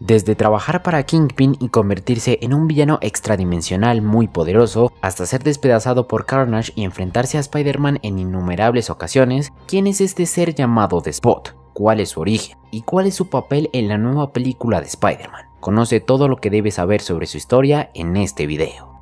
Desde trabajar para Kingpin y convertirse en un villano extradimensional muy poderoso, hasta ser despedazado por Carnage y enfrentarse a Spider-Man en innumerables ocasiones, ¿quién es este ser llamado The Spot? ¿Cuál es su origen? ¿Y cuál es su papel en la nueva película de Spider-Man? Conoce todo lo que debes saber sobre su historia en este video.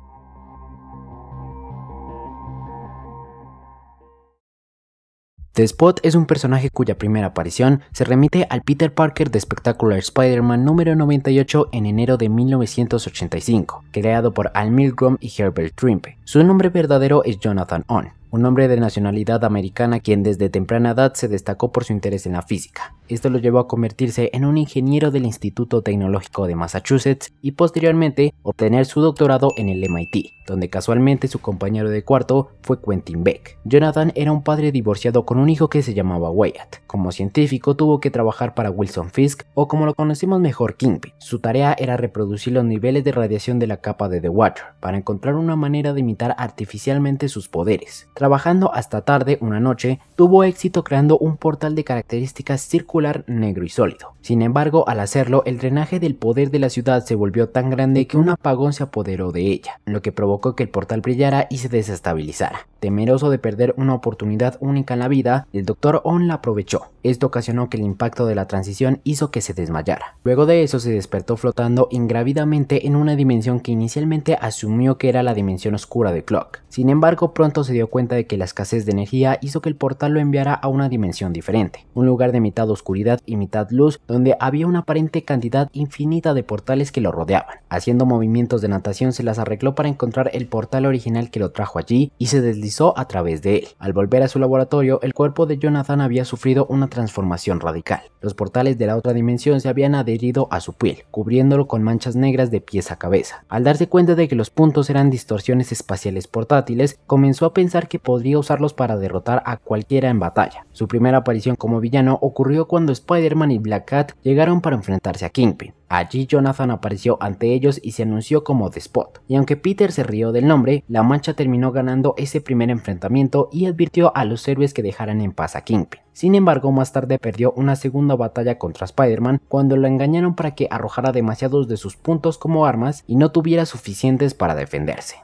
The Spot es un personaje cuya primera aparición se remite al Peter Parker de Spectacular Spider-Man número 98 en enero de 1985, creado por Al Milgrom y Herbert Trimpe. Su nombre verdadero es Jonathan On, un hombre de nacionalidad americana quien desde temprana edad se destacó por su interés en la física. Esto lo llevó a convertirse en un ingeniero del Instituto Tecnológico de Massachusetts y posteriormente obtener su doctorado en el MIT, donde casualmente su compañero de cuarto fue Quentin Beck. Jonathan era un padre divorciado con un hijo que se llamaba Wyatt. Como científico tuvo que trabajar para Wilson Fisk o como lo conocemos mejor Kingpin. Su tarea era reproducir los niveles de radiación de la capa de The Watcher para encontrar una manera de imitar artificialmente sus poderes. Trabajando hasta tarde una noche, tuvo éxito creando un portal de características circular, negro y sólido. Sin embargo, al hacerlo, el drenaje del poder de la ciudad se volvió tan grande que un apagón se apoderó de ella, lo que provocó que el portal brillara y se desestabilizara. Temeroso de perder una oportunidad única en la vida, el Dr. On la aprovechó. Esto ocasionó que el impacto de la transición hizo que se desmayara. Luego de eso se despertó flotando ingravidamente en una dimensión que inicialmente asumió que era la dimensión oscura de Clock. Sin embargo, pronto se dio cuenta de que la escasez de energía hizo que el portal lo enviara a una dimensión diferente, un lugar de mitad oscuridad y mitad luz donde había una aparente cantidad infinita de portales que lo rodeaban. Haciendo movimientos de natación se las arregló para encontrar el portal original que lo trajo allí y se deslizó a través de él. Al volver a su laboratorio, el cuerpo de Jonathan había sufrido una transformación radical. Los portales de la otra dimensión se habían adherido a su piel, cubriéndolo con manchas negras de pies a cabeza. Al darse cuenta de que los puntos eran distorsiones espaciales portátiles, comenzó a pensar que podría usarlos para derrotar a cualquiera en batalla. Su primera aparición como villano ocurrió cuando Spider-Man y Black Cat llegaron para enfrentarse a Kingpin. Allí Jonathan apareció ante ellos y se anunció como The Spot. Y aunque Peter se rió del nombre, la mancha terminó ganando ese primer enfrentamiento y advirtió a los héroes que dejaran en paz a Kingpin. Sin embargo, más tarde perdió una segunda batalla contra Spider-Man cuando lo engañaron para que arrojara demasiados de sus puntos como armas y no tuviera suficientes para defenderse.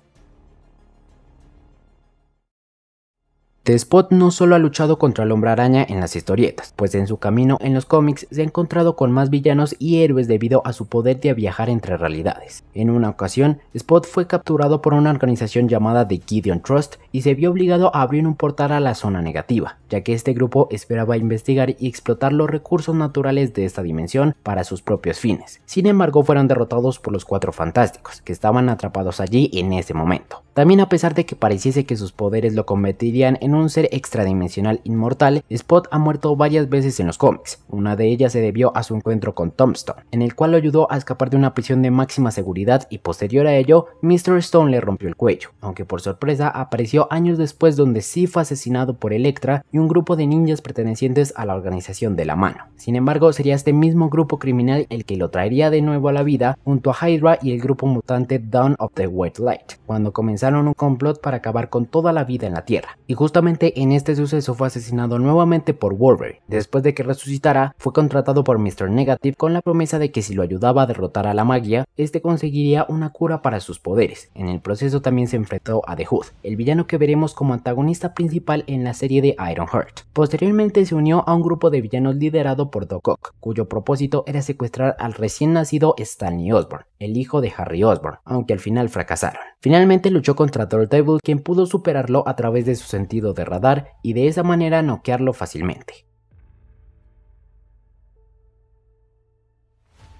The Spot no solo ha luchado contra el hombre araña en las historietas, pues en su camino en los cómics se ha encontrado con más villanos y héroes debido a su poder de viajar entre realidades. En una ocasión, Spot fue capturado por una organización llamada The Gideon Trust y se vio obligado a abrir un portal a la zona negativa, ya que este grupo esperaba investigar y explotar los recursos naturales de esta dimensión para sus propios fines. Sin embargo, fueron derrotados por los cuatro fantásticos, que estaban atrapados allí en ese momento. También a pesar de que pareciese que sus poderes lo convertirían en un ser extradimensional inmortal, Spot ha muerto varias veces en los cómics. Una de ellas se debió a su encuentro con Tombstone, en el cual lo ayudó a escapar de una prisión de máxima seguridad y posterior a ello, Mr. Stone le rompió el cuello, aunque por sorpresa apareció años después donde sí fue asesinado por Electra y un grupo de ninjas pertenecientes a la organización de la mano. Sin embargo, sería este mismo grupo criminal el que lo traería de nuevo a la vida junto a Hydra y el grupo mutante Dawn of the White Light, cuando comenzaron un complot para acabar con toda la vida en la Tierra. Y justamente en este suceso fue asesinado nuevamente por Wolverine. Después de que resucitara, fue contratado por Mr. Negative con la promesa de que si lo ayudaba a derrotar a la magia, este conseguiría una cura para sus poderes. En el proceso también se enfrentó a The Hood, el villano que veremos como antagonista principal en la serie de Iron Heart. Posteriormente se unió a un grupo de villanos liderado por Doc Ock, cuyo propósito era secuestrar al recién nacido Stanley Osborn, el hijo de Harry Osborn, aunque al final fracasaron. Finalmente luchó contra Daredevil, quien pudo superarlo a través de su sentido de radar y de esa manera noquearlo fácilmente.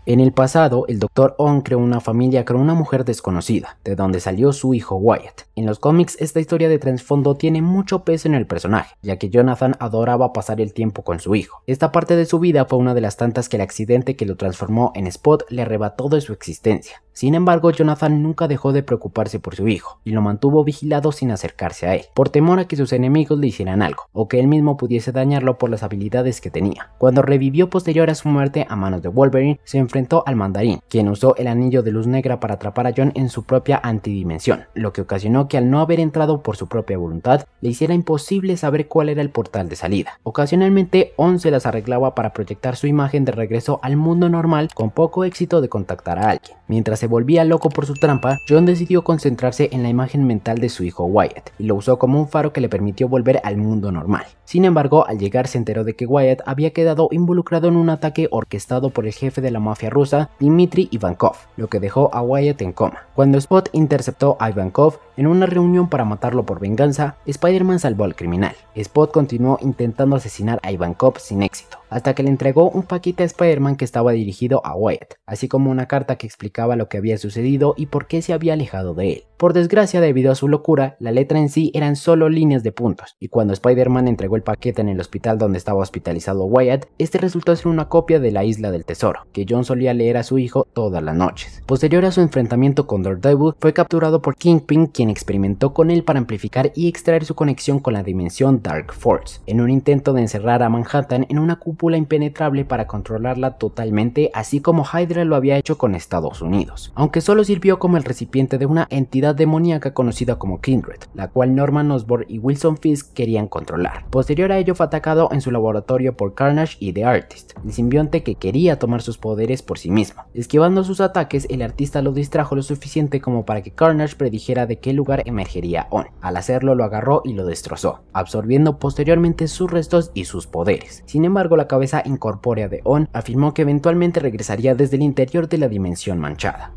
En el pasado, el Dr. On creó una familia con una mujer desconocida, de donde salió su hijo Wyatt. En los cómics, esta historia de trasfondo tiene mucho peso en el personaje, ya que Jonathan adoraba pasar el tiempo con su hijo. Esta parte de su vida fue una de las tantas que el accidente que lo transformó en Spot le arrebató de su existencia. Sin embargo, Jonathan nunca dejó de preocuparse por su hijo y lo mantuvo vigilado sin acercarse a él, por temor a que sus enemigos le hicieran algo, o que él mismo pudiese dañarlo por las habilidades que tenía. Cuando revivió posterior a su muerte a manos de Wolverine, se enfrentó al mandarín, quien usó el anillo de luz negra para atrapar a John en su propia antidimensión, lo que ocasionó que al no haber entrado por su propia voluntad, le hiciera imposible saber cuál era el portal de salida. Ocasionalmente, On se las arreglaba para proyectar su imagen de regreso al mundo normal con poco éxito de contactar a alguien. Mientras se volvía loco por su trampa, John decidió concentrarse en la imagen mental de su hijo Wyatt, y lo usó como un faro que le permitió volver al mundo normal. Sin embargo, al llegar se enteró de que Wyatt había quedado involucrado en un ataque orquestado por el jefe de la mafia rusa Dmitry Ivankov, lo que dejó a Wyatt en coma. Cuando Spot interceptó a Ivankov en una reunión para matarlo por venganza, Spider-Man salvó al criminal. Spot continuó intentando asesinar a Ivankov sin éxito, hasta que le entregó un paquete a Spider-Man que estaba dirigido a Wyatt, así como una carta que explicaba lo que había sucedido y por qué se había alejado de él. Por desgracia, debido a su locura, la letra en sí eran solo líneas de puntos, y cuando Spider-Man entregó el paquete en el hospital donde estaba hospitalizado Wyatt, este resultó ser una copia de la Isla del Tesoro, que Johnson solía leer a su hijo todas las noches. Posterior a su enfrentamiento con Daredevil, fue capturado por Kingpin, quien experimentó con él para amplificar y extraer su conexión con la dimensión Dark Force, en un intento de encerrar a Manhattan en una cúpula impenetrable para controlarla totalmente, así como Hydra lo había hecho con Estados Unidos, aunque solo sirvió como el recipiente de una entidad demoníaca conocida como Kindred, la cual Norman Osborn y Wilson Fisk querían controlar. Posterior a ello fue atacado en su laboratorio por Carnage y The Artist, el simbionte que quería tomar sus poderes por sí mismo. Esquivando sus ataques, el artista lo distrajo lo suficiente como para que Carnage predijera de qué lugar emergería On. Al hacerlo lo agarró y lo destrozó, absorbiendo posteriormente sus restos y sus poderes. Sin embargo, la cabeza incorpórea de On afirmó que eventualmente regresaría desde el interior de la dimensión manchada.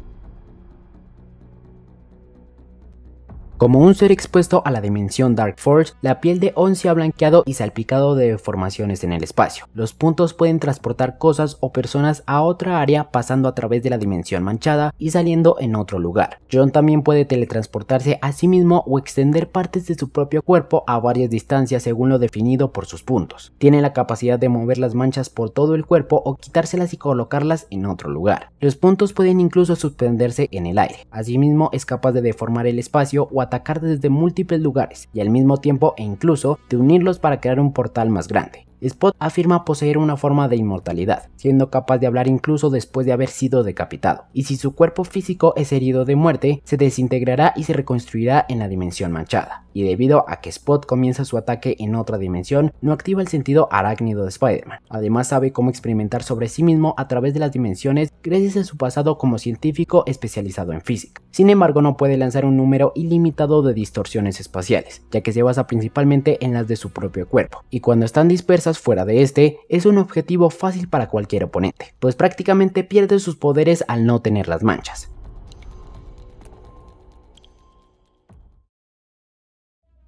Como un ser expuesto a la dimensión Dark Force, la piel de se ha blanqueado y salpicado de deformaciones en el espacio. Los puntos pueden transportar cosas o personas a otra área pasando a través de la dimensión manchada y saliendo en otro lugar. John también puede teletransportarse a sí mismo o extender partes de su propio cuerpo a varias distancias según lo definido por sus puntos. Tiene la capacidad de mover las manchas por todo el cuerpo o quitárselas y colocarlas en otro lugar. Los puntos pueden incluso suspenderse en el aire. Asimismo es capaz de deformar el espacio o atacar desde múltiples lugares y al mismo tiempo e incluso de unirlos para crear un portal más grande. Spot afirma poseer una forma de inmortalidad, siendo capaz de hablar incluso después de haber sido decapitado, y si su cuerpo físico es herido de muerte, se desintegrará y se reconstruirá en la dimensión manchada. Y debido a que Spot comienza su ataque en otra dimensión, no activa el sentido arácnido de Spider-Man. Además sabe cómo experimentar sobre sí mismo a través de las dimensiones gracias a su pasado como científico especializado en física. Sin embargo, no puede lanzar un número ilimitado de distorsiones espaciales, ya que se basa principalmente en las de su propio cuerpo, y cuando están dispersas fuera de este, es un objetivo fácil para cualquier oponente, pues prácticamente pierde sus poderes al no tener las manchas.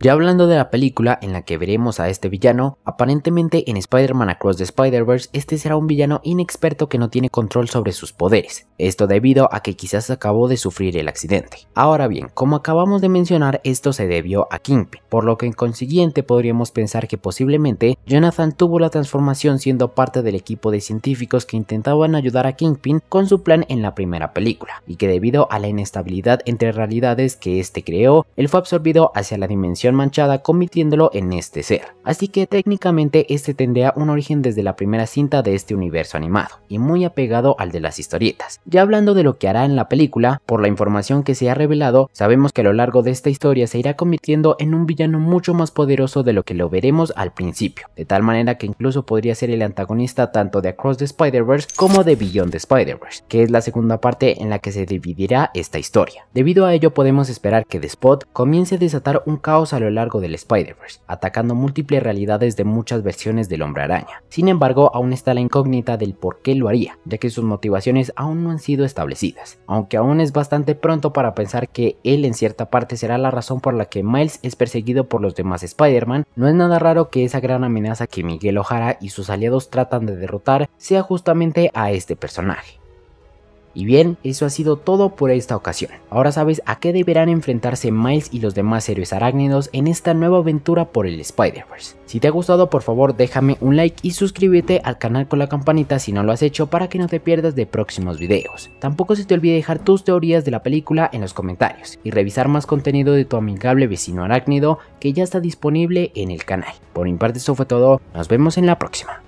Ya hablando de la película en la que veremos a este villano, aparentemente en Spider-Man Across the Spider-Verse este será un villano inexperto que no tiene control sobre sus poderes, esto debido a que quizás acabó de sufrir el accidente. Ahora bien, como acabamos de mencionar, esto se debió a Kingpin, por lo que en consiguiente podríamos pensar que posiblemente Jonathan tuvo la transformación siendo parte del equipo de científicos que intentaban ayudar a Kingpin con su plan en la primera película, y que debido a la inestabilidad entre realidades que este creó, él fue absorbido hacia la dimensión manchada convirtiéndolo en este ser. Así que técnicamente este tendría un origen desde la primera cinta de este universo animado, y muy apegado al de las historietas. Ya hablando de lo que hará en la película, por la información que se ha revelado, sabemos que a lo largo de esta historia se irá convirtiendo en un villano mucho más poderoso de lo que lo veremos al principio, de tal manera que incluso podría ser el antagonista tanto de Across the Spider-Verse como de Beyond the Spider-Verse, que es la segunda parte en la que se dividirá esta historia. Debido a ello podemos esperar que The Spot comience a desatar un caos a lo largo del Spider-Verse, atacando múltiples realidades de muchas versiones del hombre araña. Sin embargo, aún está la incógnita del por qué lo haría, ya que sus motivaciones aún no han sido establecidas, aunque aún es bastante pronto para pensar que él en cierta parte será la razón por la que Miles es perseguido por los demás Spider-Man, no es nada raro que esa gran amenaza que Miguel O'Hara y sus aliados tratan de derrotar sea justamente a este personaje. Y bien, eso ha sido todo por esta ocasión. Ahora sabes a qué deberán enfrentarse Miles y los demás héroes arácnidos en esta nueva aventura por el Spider-Verse. Si te ha gustado, por favor déjame un like y suscríbete al canal con la campanita si no lo has hecho para que no te pierdas de próximos videos. Tampoco se te olvide dejar tus teorías de la película en los comentarios y revisar más contenido de tu amigable vecino arácnido que ya está disponible en el canal. Por mi parte eso fue todo, nos vemos en la próxima.